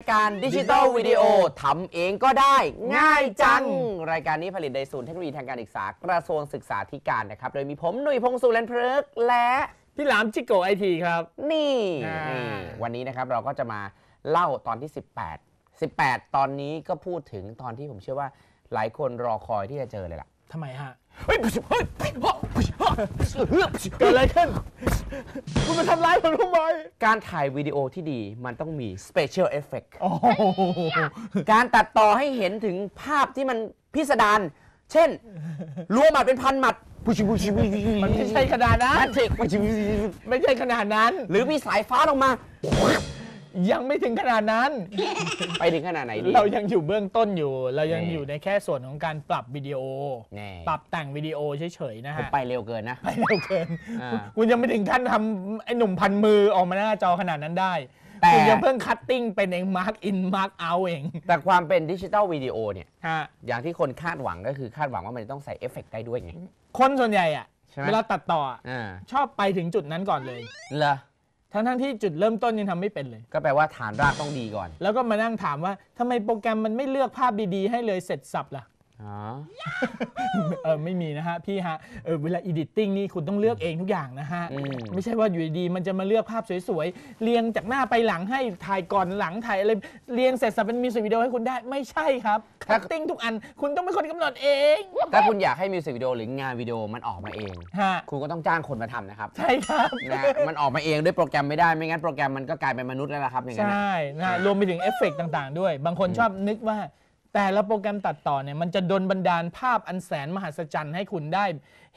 การดิจิตอลวิดีโอทำเองก็ได้ ง่ายจัง รายการนี้ผลิตโดยศูนย์เทคโนโลยีทางการศึกษากระทรวงศึกษาธิการนะครับ โดยมีผมหนุ่ยพงศสุรันเพฤกษ์และ พี่หลามจิโกไอทีครับนี่นี่ วันนี้นะครับเราก็จะมาเล่าตอนที่ 18 18 ตอนนี้ก็พูดถึงตอนที่ผมเชื่อว่า หลายคนรอคอยที่จะเจอเลยล่ะทำไมฮะเฮ้ยเฮ้ยเฮ้ยเกิดอะไรขึ้นคุณมาทำร้ายผมทำไมการถ่ายวิดีโอที่ดีมันต้องมี special effect กต์การตัดต่อให้เห็นถึงภาพที่มันพิสดารเช่นรัวหมัดเป็นพันหมัดผู้ชิผู้ชมันไม่ใช่ขนาดนั้นไม่ใช่ขนาดนั้น หรือมีสายฟ้าลงมายังไม่ถึงขนาดนั้นไปถึงขนาดไหนดีเรายังอยู่เบื้องต้นอยู่ เรายังอยู่ในแค่ส่วนของการปรับวิดีโอ ปรับแต่งวิดีโอเฉยๆนะฮะไปเร็วเกินนะไปเร็วเกินคุณยังไม่ถึงขั้นทำไอ้หนุ่มพันมือออกมาหน้าจอขนาดนั้นได้แต่คุณยังเพิ่งคัตติ้งเป็นเองมาร์กอินมาร์กเอาเองแต่ความเป็นดิจิตอลวิดีโอเนี่ยอย่างที่คนคาดหวังก็คือคาดหวังว่ามันจะต้องใส่เอฟเฟกต์ได้ด้วยไงคนส่วนใหญ่อะเวลาตัดต่ออชอบไปถึงจุดนั้นก่อนเลยเหรอทั้งทั้งที่จุดเริ่มต้นยังทำไม่เป็นเลย ก็แปลว่าฐานรากต้องดีก่อน แล้วก็มานั่งถามว่าทำไมโปรแกรมมันไม่เลือกภาพดี ๆ ให้เลยเสร็จสับล่ะเออไม่มีนะฮะ พี่ฮะเออเวลา editing นี่คุณต้องเลือกเองทุกอย่างนะฮะ ไม่ใช่ว่าอยู่ดีมันจะมาเลือกภาพสวยๆเรียงจากหน้าไปหลังให้ถ่ายก่อนหลังถ่ายอะไรเรียงเสร็จสับเป็นมิวสิกวิดีโอให้คุณได้ ไม่ใช่ครับคัตติ้งทุกอัน คุณต้องเป็นคนกำหนดเอง ถ้าคุณอยากให้มิวสิกวิดีโอหรืองานวิดีโอมันออกมาเองคุณก็ต้องจ้างคนมาทำนะครับใช่ครับนะมันออกมาเองด้วยโปรแกรมไม่ได้ ไม่งั้นโปรแกรมมันก็กลายเป็นมนุษย์แล้วล่ะครับอย่างนั้นใช่นะรวมไปถึงเอฟเฟกต์ต่าง ๆ ด้วย บางคนชอบนึกว่าแต่ละโปรแกรมตัดต่อเนี่ยมันจะดนบันดาลภาพอันแสนมหัศจรรย์ให้คุณได้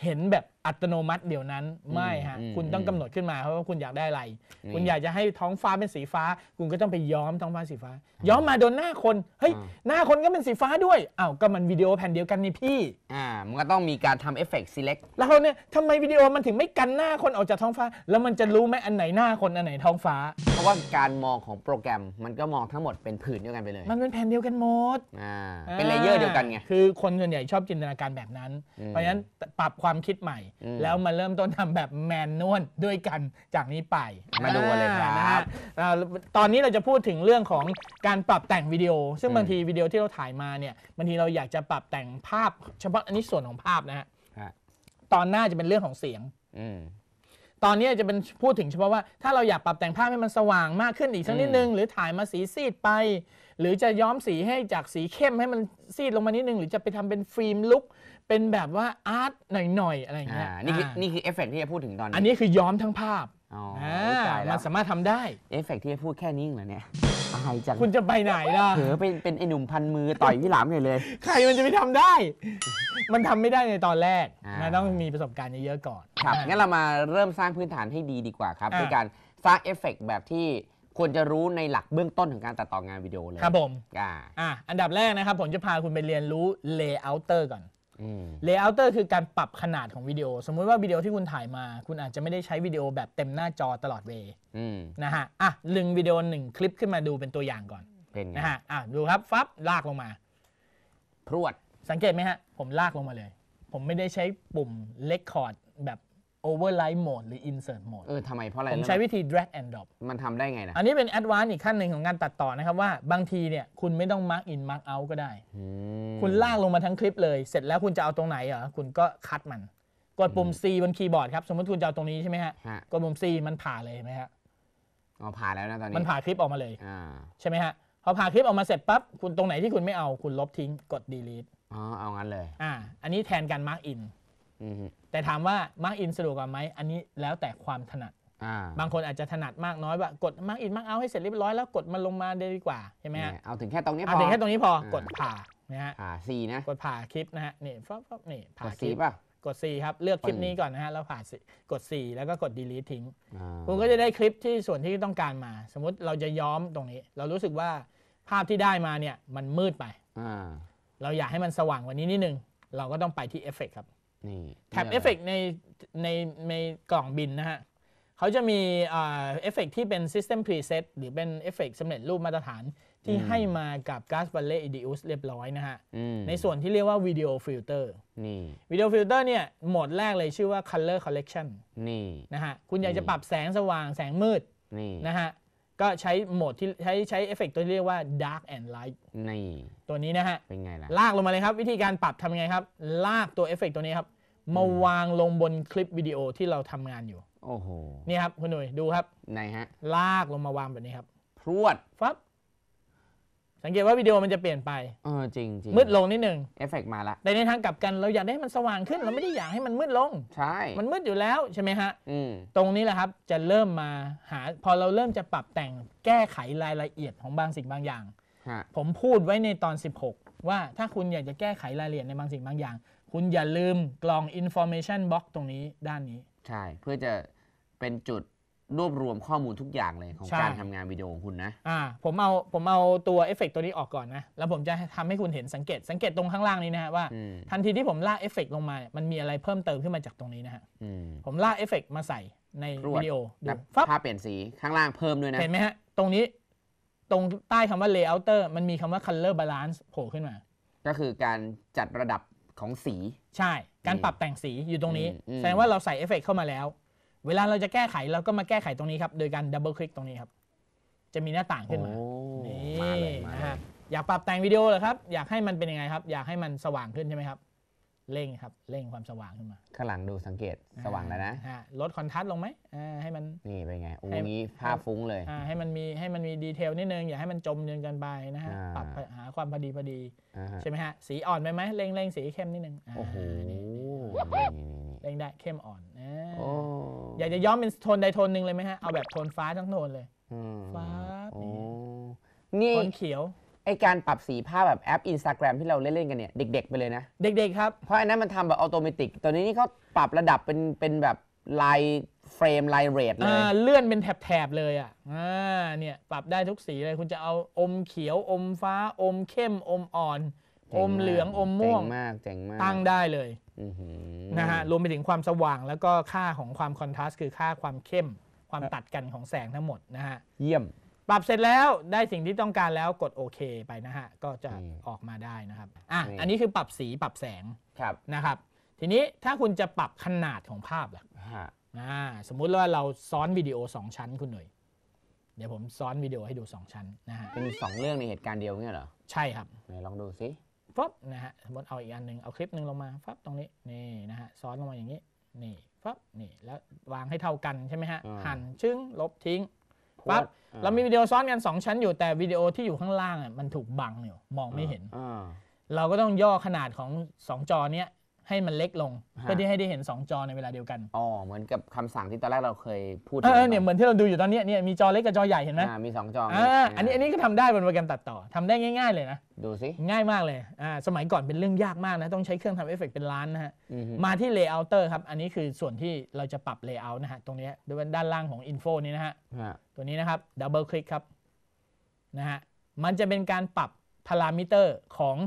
เห็นแบบอัตโนมัติเดี๋ยวนั้นไม่ฮะคุณต้องกำหนดขึ้นมาเพราะว่าคุณอยากได้อะไร คุณอยากจะให้ท้องฟ้าเป็นสีฟ้า คุณก็ต้องไปย้อมท้องฟ้าสีฟ้า ย้อมมาโดนหน้าคนเฮ้ยหน้าคนก็เป็นสีฟ้าด้วยอ้าวก็มันวิดีโอแผ่นเดียวกันนี่พี่อ่ามันก็ต้องมีการทำเอฟเฟกต์ select แล้วเนี่ยทำไมวิดีโอมันถึงไม่กันหน้าคนออกจากท้องฟ้าแล้วมันจะรู้ไหมอันไหนหน้าคนอันไหนท้องฟ้า เพราะว่าการมองของโปรแกรมมันก็มองทั้งหมดเป็นผืนเดียวกันไปเลยมันเป็นแผ่นเดียวกันหมดอ่าเป็นเลเยอร์เดียวกันไงคือคนส่วนใหญ่ชอบจินตนาการแบบนั้น เพราะฉะนั้นปรับความความคิดใหม่ แล้วมาเริ่มต้นทำแบบแมนนวลด้วยกันจากนี้ไปมาดูเลยครับนะะตอนนี้เราจะพูดถึงเรื่องของการปรับแต่งวิดีโอซึ่งบางทีวิดีโอที่เราถ่ายมาเนี่ยบางทีเราอยากจะปรับแต่งภาพ เฉพาะอันนี้ส่วนของภาพนะฮะตอนหน้าจะเป็นเรื่องของเสียงอตอนนี้จะเป็นพูดถึงเฉพาะว่าถ้าเราอยากปรับแต่งภาพให้มันสว่างมากขึ้นอีกสักนิดนึง หรือถ่ายมาสีซีดไป หรือจะย้อมสีให้จากสีเข้มให้มันซีดลงมานิดนึง หรือจะไปทำเป็นฟิล์มลุกเป็นแบบว่า อาร์ตหน่อยๆอะไรอย่างเงี้ยนี่คือนี่คือเอฟเฟกต์ที่จะพูดถึงตอนนี้ อันนี้คือย้อมทั้งภาพอ๋ออ่ามันสามารถทำได้เอฟเฟกต์ที่จะพูดแค่นี้เหรอเนี่ยอายจังคุณจะไปไหนล่ะเผลอเป็นเป็นไอหนุ่มพันมือต่อยพี่หลามเลยเลย ใครมันจะไปทำได้ มันทำไม่ได้ในตอนแรกานะต้องมีประสบการณ์เยอะๆก่อนครับงั้นเรามาเริ่มสร้างพื้นฐานให้ดีดีกว่าครับด้วยการสร้างเอฟเฟกต์แบบที่ควรจะรู้ในหลักเบื้องต้นของการตัดต่องานวิดีโอเลยครับผมอ่าอันดับแรกนะครับผมจะพาคุณไปเรียนรู้เเลยอร์เตอร์ก่อนเลเยอร์เตอร์คือการปรับขนาดของวิดีโอ สมมุติว่าวิดีโอที่คุณถ่ายมา คุณอาจจะไม่ได้ใช้วิดีโอแบบเต็มหน้าจอตลอดเวนะฮะ อ่ะ ลึงวิดีโอหนึ่งคลิปขึ้นมาดูเป็นตัวอย่างก่อนนนะฮะอ่ะดูครับฟับ ลากลงมา พรวดสังเกตไหมฮะ ผมลากลงมาเลย ผมไม่ได้ใช้ปุ่มเลกคอร์ดแบบ overlay mode หรือ insert mode เออทำไมเพราะอะไรผมใช้วิธี drag and drop มันทำได้ไงนะอันนี้เป็น advance d อีกขั้นหนึ่งของการตัดต่อนะครับ ว่าบางทีเนี่ยคุณไม่ต้อง mark in mark out ก็ได้ คุณลากลงมาทั้งคลิปเลย เสร็จแล้วคุณจะเอาตรงไหนเหรอ คุณก็คัดมัน กดปุ่ม C บนคีย์บอร์ดครับ สมมติคุณจะเอาตรงนี้ใช่ไหมฮะ กดปุ่ม C มันผ่าเลยเห็นไหมฮะ อ๋อผ่าแล้วนะตอนนี้ มันผ่าคลิปออกมาเลย อ่า ใช่ไหมฮะ พอผ่าคลิปออกมาเสร็จปั๊บ คุณตรงไหนที่คุณไม่เอา คุณลบทิ้ง กด delete อ๋อเอางั้นเลย อ่า อันนี้แทนการ mark in แต่ถามว่ามาร์กอินสะดวกกว่าไหมอันนี้แล้วแต่ความถนัดบางคนอาจจะถนัดมากน้อยว่ากดมาร์กอินมาร์กเอาให้เสร็จเรียบร้อยแล้วกดมันลงมาดีกว่าใช่ไหมฮะเอาถึงแค่ตรงนี้พเอาถึงแค่ตรงนี้พอ กดผ่านะฮะผ่าสีนะกดผ่าคลิปนะฮะนี่ฟับฟับนี่ผ่ากดคีลิปป่ะกด4ครับเลือกคลิปนี้ก่อนนะฮะแล้วผ่ากด 4 แล้วก็กด delete ทิ้งคุณก็จะได้คลิปที่ส่วนที่ต้องการมา สมมติเราจะย้อมตรงนี้ เรารู้สึกว่าภาพที่ได้มาเนี่ยมันมืดไปเราอยากให้มันสว่างกว่านี้นิดนึงเราก็ต้องไปที่เอฟเฟกครับนี่แท็บเอฟเฟกในในในกล่องบินนะฮะ เขาจะมีเอฟเฟกที่เป็น System Preset หรือเป็นเอฟเฟกสำเร็จรูปมาตรฐานที่ให้มากับ g a s b a l l e t ด d i u s เรียบร้อยนะฮะ ในส่วนที่เรียกว่า Video Filter นี่ Video Filter เนี่ยโหมดแรกเลยชื่อว่า Color Collection นี่นะฮะคุณอยากจะปรับแสงสว่างแสงมืดนี่นะฮะก็ใช้โหมดที่ใช้ใช้เอฟเฟกตัวที่เรียกว่า Dark and Light นี่ตัวนี้นะฮะเป็นไงล่ะ ลากลงมาเลยครับ วิธีการปรับทำยังไงครับ ลากตัวเอฟเฟกตัวนี้ครับ มาวางลงบนคลิปวิดีโอที่เราทำงานอยู่โอ้โหนี่ครับ คุณหนุ่ยดูครับไหนฮะ ลากลงมาวางแบบนี้ครับพรวด ฟับสังเกตว่าวิดีโอมันจะเปลี่ยนไป เออจริงจริง มืดลงนิดหนึ่งเอฟเฟกมาละแต่ในทางกลับกันเราอยากให้มันสว่างขึ้น เราไม่ได้อยากให้มันมืดลง ใช่ มันมืดอยู่แล้ว ใช่ไหมฮะ อืตรงนี้แหละครับจะเริ่มมาหาพอเราเริ่มจะปรับแต่งแก้ไขรายละเอียดของบางสิ่งบางอย่าง ผมพูดไว้ในตอน 16 ว่าถ้าคุณอยากจะแก้ไขรายละเอียดในบางสิ่งบางอย่าง คุณอย่าลืมกรองินโฟเมชันบล็อกตรงนี้ด้านนี้ ใช่ เพื่อจะเป็นจุดรวบรวมข้อมูลทุกอย่างเลยของการทำงานวิดีโอของคุณนะอ่าผมเอาผมเอาตัวเอฟเฟกตัวนี้ออกก่อนนะ แล้วผมจะทำให้คุณเห็นสังเกต สังเกตตรงข้างล่างนี้นะฮะว่า ทันทีที่ผมลากเอฟเฟกลงมาเนี่ยมันมีอะไรเพิ่มเติมขึ้นมาจากตรงนี้นะฮะผมลากเอฟเฟกมาใส่ในวิดีโอดูับฟับภาพเปลี่ยนสีข้างล่างเพิ่มด้วยนะเห็นไหมฮะตรงนี้ ตรงใต้คำว่า layouter มันมีคำว่า color balance โผล่ขึ้นมา ก็คือการจัดระดับของสี ใช่ การปรับแต่งสีอยู่ตรงนี้แสดงว่าเราใส่เอฟเฟกเข้ามาแล้วเวลาเราจะแก้ไขเราก็มาแก้ไขตรงนี้ครับโดยการดับเบิลคลิกตรงนี้ครับจะมีหน้าต่างขึ้นมานี่นะฮะอยากปรับแต่งวิดีโอเหรอครับ อยากให้มันเป็นยังไงครับ อยากให้มันสว่างขึ้นใช่ไหมครับเร่งครับเร่งความสว่างขึ้นมาข้างหลังดูสังเกตสว่างแล้วนะลดคอนทัสต์ลงไหมให้มันนี่เป็นไงอู้นี้ภาพฟุ้งเลยให้มันมีให้มันมีดีเทลนิดนึง อย่าให้มันจมเนินกันไปนะฮะปรับหาความพอดีพอดีใช่ไหมฮะสีอ่อนไปไหมเร่งเร่งสีเข้มนิดนึงโอ้โหเร่งได้ เข้มอ่อนโอ้อยากจะย้อมเป็นโทนใดโทนหนึ่งเลยไหมฮะ เอาแบบโทนฟ้าทั้งโทนเลยฟ้าโนี่โทนเขียว ไอการปรับสีภาพแบบแอป Instagram ที่เราเล่นๆกันเนี่ย เด็กๆไปเลยนะ เด็กๆครับ เพราะอันนั้นมันทำแบบอัตโนมัติตอนนี้นี่เขาปรับระดับเป็นเป็นแบบลายเฟรมลายเรทเลย เลื่อนเป็นแถบๆเลยอ่ะอ่เนี่ยปรับได้ทุกสีเลยคุณจะเอาอมเขียวอมฟ้าอมเข้มอมอ่อนอมเหลืองอมม่วงมากเจ๋งมากตั้งได้เลยนะฮะรวมไปถึงความสว่างแล้วก็ค่าของความคอนทราสต์คือค่าความเข้ม ความตัดกันของแสงทั้งหมดนะฮะเยี่ยม ปรับเสร็จแล้วได้สิ่งที่ต้องการแล้วกดโอเคไปนะฮะก็จะออกมาได้นะครับอ่ะอันนี้คือปรับสีปรับแสง ครับนะครับ ทีนี้ถ้าคุณจะปรับขนาดของภาพล่ะสมมุติว่าเราซ้อนวิดีโอ2ชั้นคุณหน่อยเดี๋ยวผมซ้อนวิดีโอให้ดู 2 ชั้นนะฮะเป็น2เรื่องในเหตุการณ์เดียวเนี่ยเหรอใช่ครับไหนลองดูซิฟับนะฮะสมมติเอาอีกอันหนึ่งเอาคลิปหนึ่งลงมาฟับตรงนี้ นี่นะฮะ ซ้อนลงมาอย่างนี้ นี่ฟับนี่แล้ววางให้เท่ากันใช่ไหมฮะหั่นชึ้งลบทิ้งปั๊บเรามีวิดีโอซ้อนกัน 2 ชั้นอยู่แต่วิดีโอที่อยู่ข้างล่างอ่ะมันถูกบังอยู่มองไม่เห็นเราก็ต้องย่อขนาดของ 2 จอเนี้ยให้มันเล็กลง เพื่อที่ให้ได้เห็น 2 จอในเวลาเดียวกันอ๋อเหมือนกับคำสั่งที่ตอนแรกเราเคยพูดเออเนี่ยเหมือนที่เราดูอยู่ตอนนี้เนี่ยมีจอเล็กกับจอใหญ่เห็นไหมมีงจออ่าอันนี้อันนี้ก็ทำได้บนโปรแกรมตัดต่อ ทำได้ง่าย ๆ เลยนะ ดูสิง่ายมากเลยอ่าสมัยก่อนเป็นเรื่องยากมากนะต้องใช้เครื่องทำเอฟเฟกเป็นล้านนะฮะมาที่เลเยอร์เตอร์ครับ อันนี้คือส่วนที่เราจะปรับเลเยอร์นะฮะตรงนี้ด้วยด้านล่างของอินโฟนี้นะฮะตัวนี้นะครับดับเบิลคลิกครับนะฮะมันจะเป็นการปรับพารามิเตอร์ของ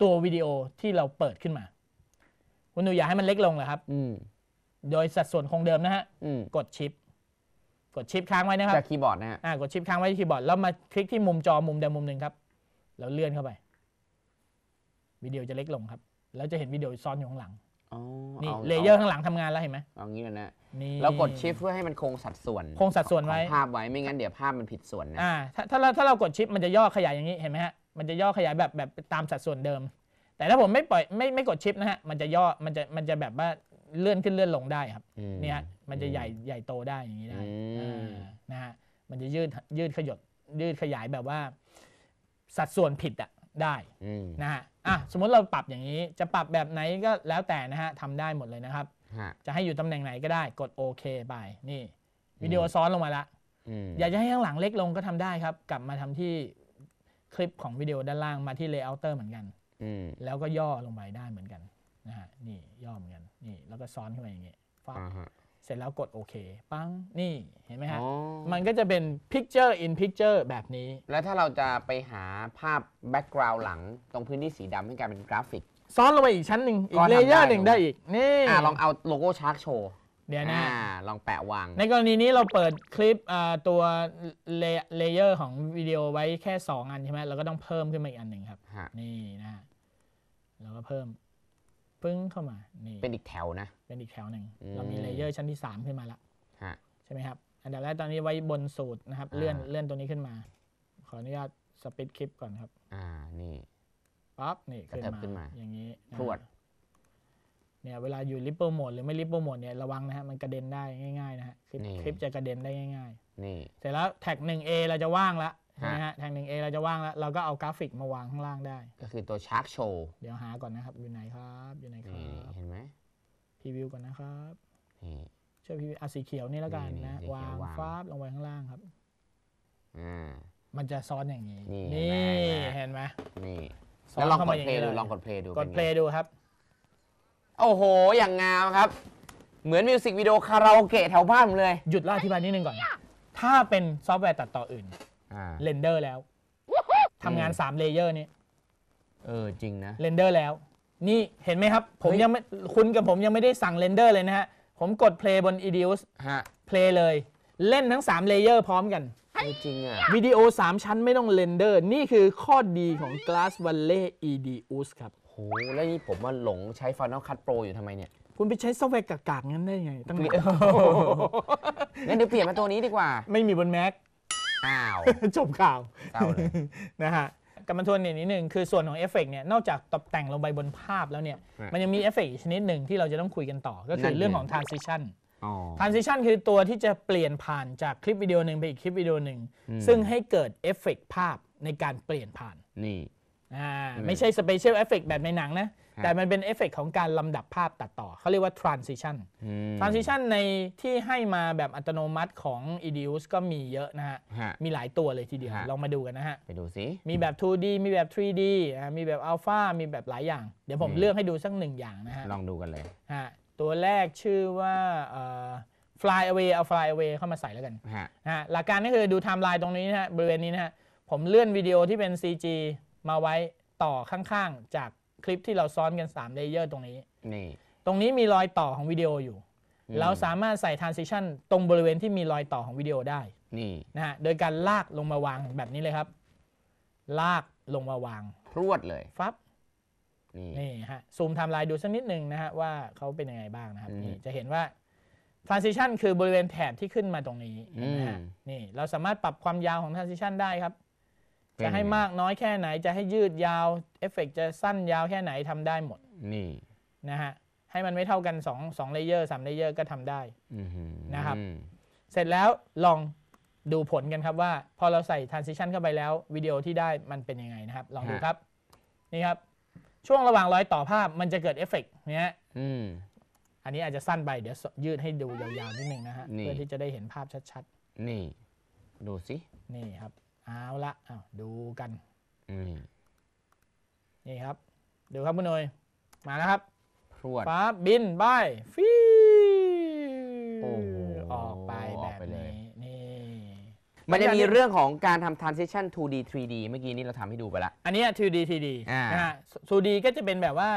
ตัววิดีโอที่เราเปิดขึ้นมาคุณหนูอยากให้มันเล็กลงเหรอครับอืโดยสัดส่วนคงเดิมนะฮะกดชิป กดชิปค้างไว้นะครับจากคีย์บอร์ดนะฮะกดชิปค้างไว้ที่คีย์บอร์ดแล้วมาคลิกที่มุมจอมุมใดมุมหนึ่งครับ แล้วเลื่อนเข้าไปวิดีโอจะเล็กลงครับ แล้วจะเห็นวิดีโอซ้อนอยู่ข้างหลังอนี่ เลเยอร์ข้างหลังทำงานแล้วเห็นไหมเอางี้แลวนะนี่เรากดชิปเพื่อให้มันคงสัดส่วน คงสัดส่วนไว้ ภาพไว้ไม่งั้นเดี๋ยวภาพมันผิดส่วนนะ อ่าถ้าถ้าเราถ้าเรากดชิปมันจะย่อขยายอย่างนี้เห็นไหมฮะ มันจะย่อขยายแบบแบบตามสัดส่วนเดิมแต่ถ้าผมไม่ปล่อยไม่ไม่กดชิปนะฮะ มันจะย่อ มันจะ มันจะแบบว่าเลื่อนขึ้นเลื่อนลงได้ครับ เนี่ย มันจะใหญ่ใหญ่โตได้อย่างนี้ได้นะฮะ มันจะยืดยืดขยดยืดขยายแบบว่า สัดส่วนผิดอะได้ นะฮะ อ่ะสมมติเราปรับอย่างนี้ จะปรับแบบไหนก็แล้วแต่นะฮะทำได้หมดเลยนะครับ จะให้อยู่ตำแหน่งไหนก็ได้ กดโอเค ไป นี่วิดีโอซ้อนลงมาละออยากจะให้ข้างหลังเล็กลงก็ทำได้ครับ กลับมาทำที่คลิปของวิดีโอด้านล่างมาที่เลเยอร์เตอร์เหมือนกันแล้วก็ย่อลงไปได้เหมือนกันนะฮะนี่ ย่อเหมือนกัน นี่ แล้วก็ซ้อนขึ้นมาอย่างเงี้ยฟังเสร็จแล้วกดโอเค ปังนี่ เห็นไหมฮะ มันก็จะเป็น picture in picture แบบนี้ แล้วถ้าเราจะไปหาภาพ background หลังตรงพื้นที่สีดำให้กลายเป็นกราฟิกซ้อนลงไปอีกชั้นหนึ่งอีกเลเยอร์หนึ่งได้อีก นี่ลองเอาโลโก้ชาร์กโชว์เดี๋ยวนะลองแปะวางในกรณีนี้เราเปิดคลิปตัวเลเยอร์ของวิดีโอไว้แค่2อันใช่ไหมเราก็ต้องเพิ่มขึ้นมาอีกอันหนึ่งครับ นี่นะเราก็เพิ่มปึ้งเข้ามานี่ เป็นอีกแถวนะ เป็นอีกแถวหนึ่ง เรามีเลเยอร์ชั้นที่สามขึ้นมาละใช่ไหมครับ อันดับแรกตอนนี้ไว้บนสูตรนะครับ เลื่อนเลื่อนตัวนี้ขึ้นมา ขออนุญาตสปิดคลิปก่อนครับ อ่านี่ปั๊บ นี่ขึ้นมานมา อย่างนี้พรวด เนี่ย เวลาอยู่ริปเปิลโหมดหรือไม่ริปเปิลโหมดเนี่ย ระวังนะฮะมันกระเด็นได้ง่ายๆนะฮะคลิปจะกระเด็นได้ง่าย ๆ นี่ เสร็จแล้วแท็กหนึเอเราจะว่างละนะฮะแทงหนึ่งเอเราจะว่างแล้ว เราก็เอากราฟิกมาวางข้างล่างได้ ก็คือตัวชาร์กโชว์ เดี๋ยวหาก่อนนะครับ อยู่ไหนครับ อยู่ไหนครับ เห็นไหมพรีวิวก่อนนะครับช่วยพรีวิวอาสีเขียวนี่แล้วกันนะ วางฟ้าลงไปข้างล่างครับอ่ามันจะซ้อนอย่างนี้ นี่ เห็นไหมนี่ แล้วลองกดเพลย์ดู ลองกดเพลย์ดูกดเพลย์ดูครับ โอ้โห อย่างงามครับ เหมือนมิวสิกวิดีโอคาราโอเกะแถวบ้านเลย หยุดเล่าอธิบายนิดนึงก่อน ถ้าเป็นซอฟต์แวร์ตัดต่ออื่นเรนเดอร์แล้วทำงานสามเลเยอร์นี้เออ จริงนะเรนเดอร์แล้ว นี่เห็นไหมครับผมยังไม่คุณกับผมยังไม่ได้สั่งเรนเดอร์เลยนะฮะผมกดพลย์บนด d u ส์ฮะพลย์เลย เล่นทั้ง3เลเยอร์พร้อมกัน จริงอ่ะวิดีโอ 3 ชั้นไม่ต้องเรนเดอร์ นี่คือข้อดีของ Glass Valley e d u c e ครับโหแล้วนี่ผมว่าหลงใช้ Final Cut Pro อยู่ทำไมเนี่ยคุณไปใช้ซอฟต์แวร์กากๆงั้นได้ไงตั้งนงั้นเดี๋ยวเปลี่ยนมาตัวนี้ดีกว่า ไม่มีบน Mac อ้าวจบข่าวเศร้าเลยนะฮะกลับมาทวนอีกนิดนึง คือส่วนของเอฟเฟกเนี่ยนอกจากตกแต่งลงไปบนภาพแล้วเนี่ย มันยังมีเอฟเฟกชนิดหนึ่งที่เราจะต้องคุยกันต่อก็คือเรื่องของ transition ารอ transition คือตัวที่จะเปลี่ยนผ่านจากคลิปวิดีโอหนึ่งไปอีกคลิปวิดีโอหนึ่ง ซึ่งให้เกิดเอฟเฟกภาพในการเปลี่ยนผ่านนี่อ่าไม่ใช่สเปเชียลเอฟเฟกแบบในหนังนะแต่มันเป็นเอฟเฟกของการลำดับภาพตัดต่อ เขาเรียกว่า transition transition ในที่ให้มาแบบอัตโนมัติของ e d u s ก็มีเยอะนะฮะฮะ มีหลายตัวเลยทีเดียว ลองมาดูกันนะฮะไปดูสิ มีแบบ 2D มีแบบ 3D มีแบบ Alpha มีแบบหลายอย่าง เดี๋ยวผมเลือกให้ดูสักหนึ่งอย่างนะฮะ ลองดูกันเลยฮะตัวแรกชื่อว่า fly away เอา fly away เข้ามาใส่แล้วกันฮะหลักการก็คือดูไทม์ไลน์ตรงนี้นะฮะบริเวณนี้นะฮะ ผมเลื่อนวิดีโอที่เป็น CG มาไว้ต่อข้างๆจากคลิปที่เราซ้อนกัน3เลเยอร์ตรงนี้ นี่ ตรงนี้มีรอยต่อของวิดีโออยู่ เราสามารถใส่ทรานซิชันตรงบริเวณที่มีรอยต่อของวิดีโอได้ นี่นะฮะ โดยการลากลงมาวางแบบนี้เลยครับ ลากลงมาวางพรวดเลย ฟับนี่นี่ฮะ ซูมไทม์ไลน์ดูสักนิดนึงนะฮะว่าเขาเป็นยังไงบ้างนะครับ นี่จะเห็นว่าทรานซิชันคือบริเวณแถบที่ขึ้นมาตรงนี้นะฮะ นี่เราสามารถปรับความยาวของทรานซิชันได้ครับจะให้มากน้อยแค่ไหนจะให้ยืดยาวเอฟเฟกจะสั้นยาวแค่ไหนทำได้หมด นี่ นะฮะ ให้มันไม่เท่ากันสสององเลเยอร์สามเลเยอร์ก็ทำได้นะครับ เสร็จแล้วลองดูผลกันครับว่า พอเราใส่ transition เข้าไปแล้ว วิดีโอที่ได้มันเป็นยังไงนะครับ ลองดูครับ นี่ครับ ช่วงระหว่างรอยต่อภาพ มันจะเกิดเอฟเฟกต์เนี้ยอันนี้อาจจะสั้นไปเดี๋ยวยืดให้ดูยาวๆนิดนึงนะฮะเพื่อที่จะได้เห็นภาพชัดๆ นี่ ดูสินี่ครับเอาละอาดูกัน นี่ครับ ดูครับคุณหน่ยมาแล้วครับพรวดฟ้าบินายฟีโอ้ออกไปแบบนี้ นี่มันจะมีเรื่องของการทำ transition 2D 3D เมื่อกี้นี้เราทำให้ดูไปละอันนี้ 2D 3D นะฮะ 2D ก็จะเป็นแบบว่า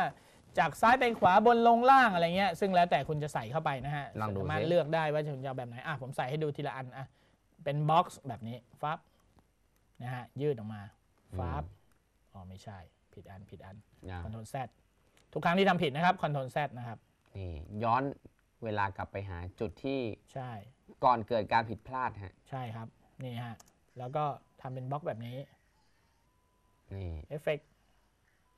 จากซ้ายไปขวาบนลงล่างอะไรเงี้ย ซึ่งแล้วแต่คุณจะใส่เข้าไปนะฮะ สามารถเลือกได้ว่าจะเอาแบบไหนอ่ะผมใส่ให้ดูทีละอันอ่ะเป็นบ็อกซ์แบบนี้ฟับนะฮะยืดออกมาฟาบอ๋อไม่ใช่ ผิดอันผิดอันคอนโทรลแซดทุกครั้งที่ทำผิดนะครับคอนโทรลแซดนะครับนี่ย้อนเวลากลับไปหาจุดที่ใช่ ก่อนเกิดการผิดพลาดฮะใช่ครับนี่ฮะแล้วก็ทำเป็นบล็อกแบบนี้นี่เอฟเฟก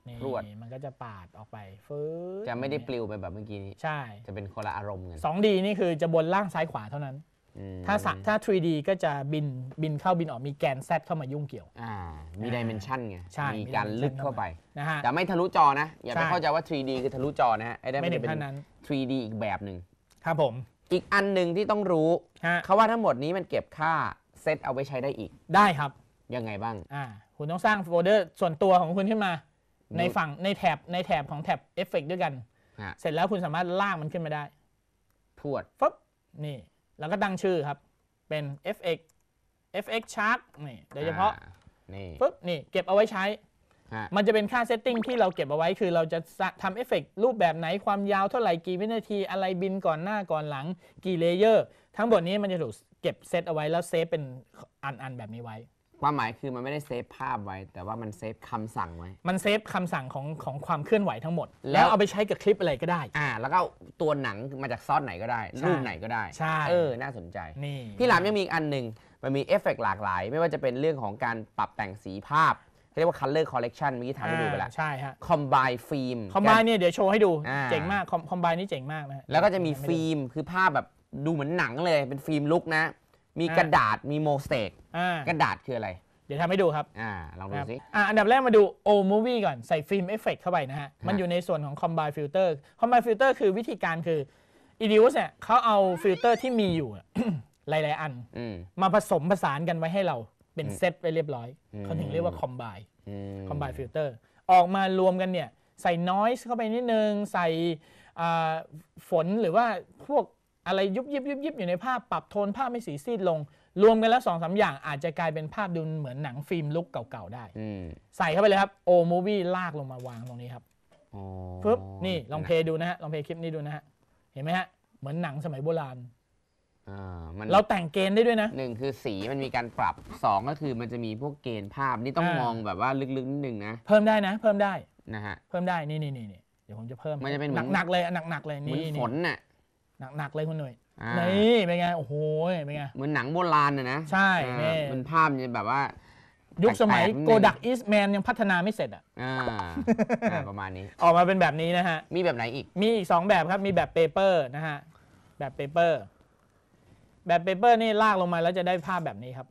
นี่รวดมันก็จะปาดออกไปฟื้นจะไม่ได้ปลิวไปแบบเมื่อกี้นี้ ใช่จะเป็นคนละอารมณ์กันสองดีนี่คือจะบนล่างซ้ายขวาเท่านั้นถ้าสถ้า 3D ก็จะบินบินเข้าบินออกมีแกนซเข้ามายุ่งเกี่ยวมีดิเมนชันไง มีการลึกเข้าไปนะฮะแต่ไม่ทะลุจอนะ อย่าไปเข้าใจว่า 3D คือทะลุจอนะฮะไอ้ได้ไม่เป็นั้น 3D อีกแบบหนึ่งครับผม อีกอันหนึ่งที่ต้องรู้ฮะเขาว่าทั้งหมดนี้มันเก็บค่าเซตเอาไว้ใช้ได้อีก ได้ครับยังไงบ้างอ่าคุณต้องสร้างโฟลเดอร์ ส่วนตัวของคุณขึ้นมา ในฝั่งในแถบในแถบของแถบเอฟเฟกด้วยกันเสร็จแล้วคุณสามารถลากมันขึ้นมาได้พวดฟึ๊บนี่แล้วก็ตั้งชื่อครับเป็น fx fx chart นี่โดยเฉพาะนี่ปุ๊บนี่เก็บเอาไว้ใช้ มันจะเป็นค่าเซตติ้งที่เราเก็บเอาไว้ คือเราจะทำเอฟเฟกรูปแบบไหนความยาวเท่าไหร่ กี่วินาทีอะไรบินก่อนหน้าก่อนหลัง กี่เลเยอร์ทั้งหมดนี้มันจะถูกเก็บเซตเอาไว้แล้วเซฟเป็นอันๆ แบบนี้ไว้ความหมายคือมันไม่ได้เซฟภาพไว้แต่ว่ามันเซฟคำสั่งไว้ มันเซฟคำสั่งของของความเคลื่อนไหวทั้งหมดแล้วแล้วเอาไปใช้กับคลิปอะไรก็ได้ อ่า แล้วก็ตัวหนังมาจากซอสไหนก็ได้รูปไหนก็ได้ใช่เออ น่าสนใจนี่พี่หลามยังมีอีกอันหนึ่งมันมีเอฟเฟกต์หลากหลาย ไม่ว่าจะเป็นเรื่องของการปรับแต่งสีภาพเรียกว่า color c o l l e c t i o n เมื่อกี้ทยให้ดูไปแล้วใช่ฮะ combine film คอมไบเนี่ยเดี๋ยวโชว์ให้ดูเจ๋งมากคอมไบนี่เจ๋งมากนะแล้วก็จะมีฟิล์มคือภาพแบบดูเหมือนหนังเลย เป็นฟิล์มลุกนะมีกระดาษ มีโมเสกกระดาษคืออะไร เดี๋ยวทำให้ดูครับอ่าลองดูสิอ่าอันดับแรกมาดู O Movie ก่อน ใส่ฟิล์มเอฟเฟกเข้าไปนะฮะ มันอยู่ในส่วนของ Combine Filter Combine Filter คือวิธีการคือ e d u c e เนี่ยเขาเอาฟิลเตอร์ที่มีอยู่หลายๆ อันอมมาผสมผสานกันไว้ให้เราเป็นเซตไว้เรียบร้อยเขาถึงเรียกว่า Combine คอมบบฟิลเตอร์ออกมารวมกันเนี่ยใส่ noise เข้าไปนิดนึงใส่ฝนหรือว่าพวกอะไรยุบยิบยุบยิบอยู่ในภาพปรับโทนภาพไม่สีซีดลง รวมกันแล้วสองสาอย่างอาจจะกลายเป็นภาพดูเหมือนหนังฟิล์มลุกเก่าๆได้ใส่เข้าไปเลยครับ โอมูวี่ลากลงมาวางตรงนี้ครับปึ๊บนี่ ลองเพย์ดูนะฮะ ลองเพย์คลิปนี้ดูนะฮะ เห็นไหมฮะ เหมือนหนังสมัยโบราณเราแต่งเกณฑ์ได้ด้วยนะ หนึ่งคือสีมันมีการปรับสองก็คือ มันจะมีพวกเกณฑ์ภาพนี่ต้องมองแบบว่าลึกๆนิดนึงนะเพิ่มได้นะเพิ่มได้นะฮะเพิ่มได้นี่นี่นี่เดี๋ยวผมจะเพิ่มมันจะเป็นหนักๆเลยหนักๆเลยนี่ฝนน่ะหนักๆเลยคุณหนุ่ยอนี่เป็นไงโอ้โหเป็นไงเหมือนหนังโบราณนะนะ ใช่เนี่มันภาพเนี่ยแบบว่า ยุคสมัยโกดักอีสแมนยังพัฒนาไม่เสร็จ อ่ะอ่าประมาณนี้ ออกมาเป็นแบบนี้นะฮะ มีแบบไหนอีก มีอีกสองแบบครับมีแบบเปเปอร์นะฮะ แบบเปเปอร์แบบเปเปอร์นี่ลากลงมาแล้วจะได้ภาพแบบนี้ครับ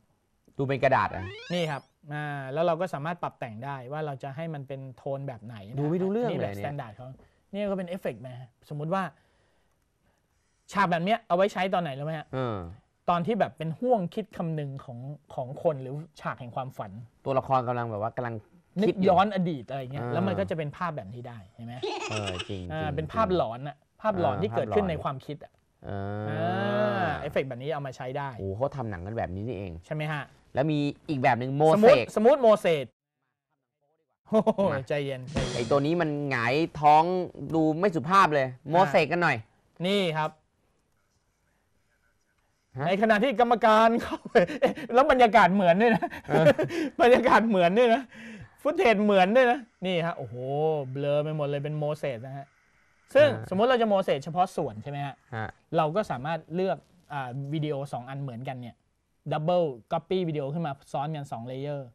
ดูเป็นกระดาษอ่ะนี่ครับอ่าแล้วเราก็สามารถปรับแต่งได้ว่าเราจะให้มันเป็นโทนแบบไหน ดูไม่ดูเรื่องนี่แบเลบยเนี่สยแตนดาร์ดเขาเนี่ยก็เป็นเอฟเฟกต์มสมมุติว่าฉากแบบเนี้ยเอาไว้ใช้ตอนไหนรู้ไหมฮะตอนที่แบบเป็นห่วงคิดคำนึงของของคนหรือฉากแห่งความฝัน ตัวละครกำลังแบบว่ากำลังนึกย้อนอดีตอะไรเงี้ยแล้วมันก็จะเป็นภาพแบบนี้ได้เห็นไหมเออจริงอ่าเป็นภาพหลอนอะภาพหลอนที่เกิดขึ้นในความคิดอะเอออเอฟเฟกต์แบบนี้เอามาใช้ได้โอ้โหเขาทำหนังกันแบบนี้นี่เอง ใช่ไหมฮะ แล้วมีอีกแบบหนึ่งโมสเสตกสมมติโมเสสโอ้โหใจเย็นใจเย็นไอตัวนี้มันหงายท้องดูไม่สุภาพเลย โมเสกกันหน่อย นี่ครับในขณะที่กรรมการเข้าไปแล้วบรรยากาศเหมือนด้วยนะ บรรยากาศเหมือนด้วยนะ ฟุตเทจเหมือนด้วยนะ นี่ฮะ โอ้โหเบลอไปหมดเลยเป็นโมเสสนะฮะซึ่งสมมติเราจะโมเสสเฉพาะส่วนใช่ไหมฮะเราก็สามารถเลือกวิดีโอ 2 อันเหมือนกันเนี่ยดับเบิลก๊อปปี้วิดีโอขึ้นมาซ้อนกัน2เลเยอร์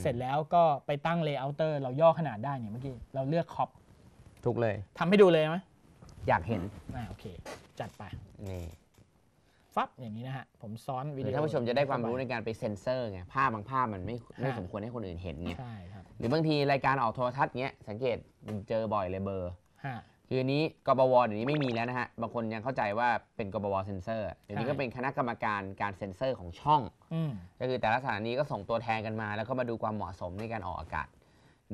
เสร็จแล้วก็ไปตั้งเลเยอร์เตอร์เราย่อขนาดได้เนี่ยเมื่อกี้เราเลือกคอปทุกเลยทำให้ดูเลยไหมอยากเห็นอ่าโอเค จัดไปนี่ฟับอย่างนี้นะฮะ ผมซ้อนวิดีโอท่านผู้ชมจะได้ความรู้ในการไปเซ็นเซอร์ไง ภาพบางภาพมันไม่ไม่สมควรให้คนอื่นเห็นไงใช่ครับ หรือบางทีรายการออกโทรทัศน์เงี้ยสังเกตมันเจอบ่อยเลยเบอร์คืออันนี้กบวเดี๋ยวนี้ไม่มีแล้วนะฮะ บางคนยังเข้าใจว่าเป็นกบวเซ็นเซอร์ เดี๋ยวนี้ก็เป็นคณะกรรมการการเซ็นเซอร์ของช่องก็คือแต่ละสถานีก็ส่งตัวแทนกันมาแล้วก็มาดูความเหมาะสมในการออกอากาศ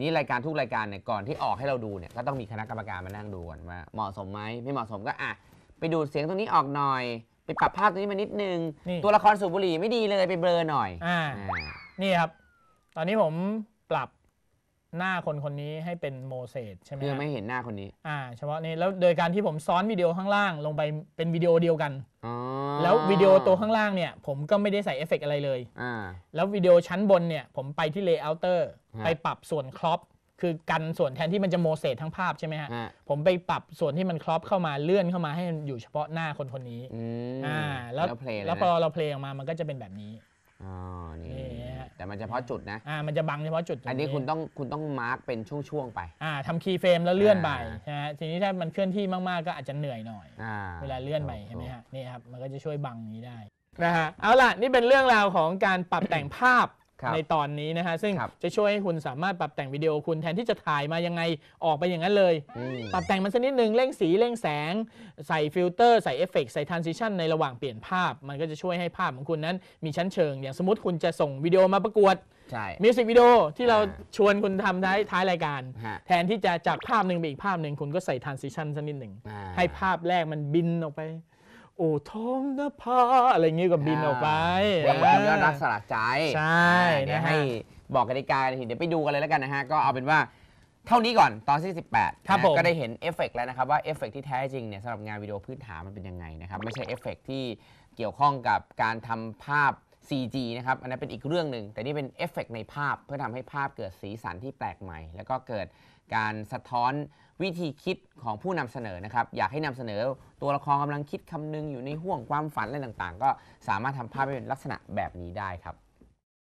นี่รายการทุกรายการเนี่ยก่อนที่ออกให้เราดูเนี่ยก็ต้องมีคณะกรรมการมานั่งดูก่อนว่าเหมาะสมไหมไม่เหมาะสมก็อ่ะไปดูเสียงตรงนี้ออกหน่อยไปปรับภาพตัวนี้มานิดนึงนี่ตัวละครสูบบุหรี่ไม่ดีเลยไปเบลอหน่อยอ่านี่ครับ ตอนนี้ผมปรับหน้าคนคนนี้ให้เป็นโมเสสใช่ไหมเพื่อะไม่เห็นหน้าคนนี้ อ่าเฉพาะนี้แล้วโดยการที่ผมซ้อนวิดีโอข้างล่าง ลงไปเป็นวิดีโอเดียวกันแล้ววิดีโอตัวข้างล่างเนี่ย ผมก็ไม่ได้ใส่เอฟเฟกต์อะไรเลย อ่าแล้ววิดีโอชั้นบนเนี่ยผมไปที่เลเยอร์ไปปรับส่วนครอปคือกันส่วนแทนที่มันจะโมเสสทั้งภาพใช่ไหมฮะผมไปปรับส่วนที่มันครอปเข้ามาเลื่อนเข้ามาให้มันอยู่เฉพาะหน้าคนคนนี้ อ่า แล้วแล้วพอเราเพลงออกมามันก็จะเป็นแบบนี้อ๋อนี่นี่แต่มันเฉพาะจุดนะอ่ามันจะบังเฉพาะจุด อันนี้คุณต้องคุณต้องมาร์กเป็นช่วงๆไป อ่าทำคีย์เฟรมแล้วเลื่อนไปใช่ไหมฮะทีนี้ถ้ามันเคลื่อนที่มากๆก็อาจจะเหนื่อยหน่อยอ่เวลาเลื่อนไปใช่ไหมฮะนี่ครับมันก็จะช่วยบังนี้ได้นะฮะเอาล่ะนี่เป็นเรื่องราวของการปรับแต่งภาพในตอนนี้นะฮะ ซึ่งจะช่วยให้คุณสามารถปรับแต่งวิดีโอคุณ แทนที่จะถ่ายมายังไงออกไปอย่างนั้นเลย ปรับแต่งมันสักนิดนึงเร่งสีเร่งแสง ใส่ฟิลเตอร์ใส่เอฟเฟกใส่ทรานซิชันในระหว่างเปลี่ยนภาพ มันก็จะช่วยให้ภาพของคุณนั้นมีชั้นเชิงอย่างสมมติคุณจะส่งวิดีโอมาประกวดมิวสิกวิดีโอที่เราชวนคุณทำท้ายท้ายรายการแทนที่จะจากภาพหนึ่งไปอีกภาพหนึ่งคุณก็ใส่ทรานซิชันสักนิดหนึ่งให้ภาพแรกมันบินออกไปโอ้ท้องนภาอะไรอย่างงี้ยก็บินออกไปเล้วก็ยนีรักสลักใจ ใช่เดี๋ยวให้บอกกติกาเดี๋ยวไปดูกันเลยแล้วกันนะฮะก็เอาเป็นว่าเท่านี้ก่อนตอนที่18ครับแปดก็ได้เห็นเอฟเฟกต์แล้วนะครับว่าเอฟเฟกต์ที่แท้จริงเนี่ยสำหรับงานวิดีโอพื้นฐานมันเป็นยังไงนะครับไม่ใช่เอฟเฟกต์ที่เกี่ยวข้องกับการทำภาพ CG นะครับ อันนั้นเป็นอีกเรื่องหนึ่งแต่นี่เป็นเอฟเฟกต์ในภาพเพื่อทำให้ภาพเกิดสีสันที่แปลกใหม่ แล้วก็เกิดการสะท้อนวิธีคิดของผู้นำเสนอนะครับ อยากให้นำเสนอตัวละครกำลังคิดคำนึงอยู่ในห่วงความฝันอะไรต่างๆ ก็สามารถทำภาพเป็นลักษณะแบบนี้ได้ครับ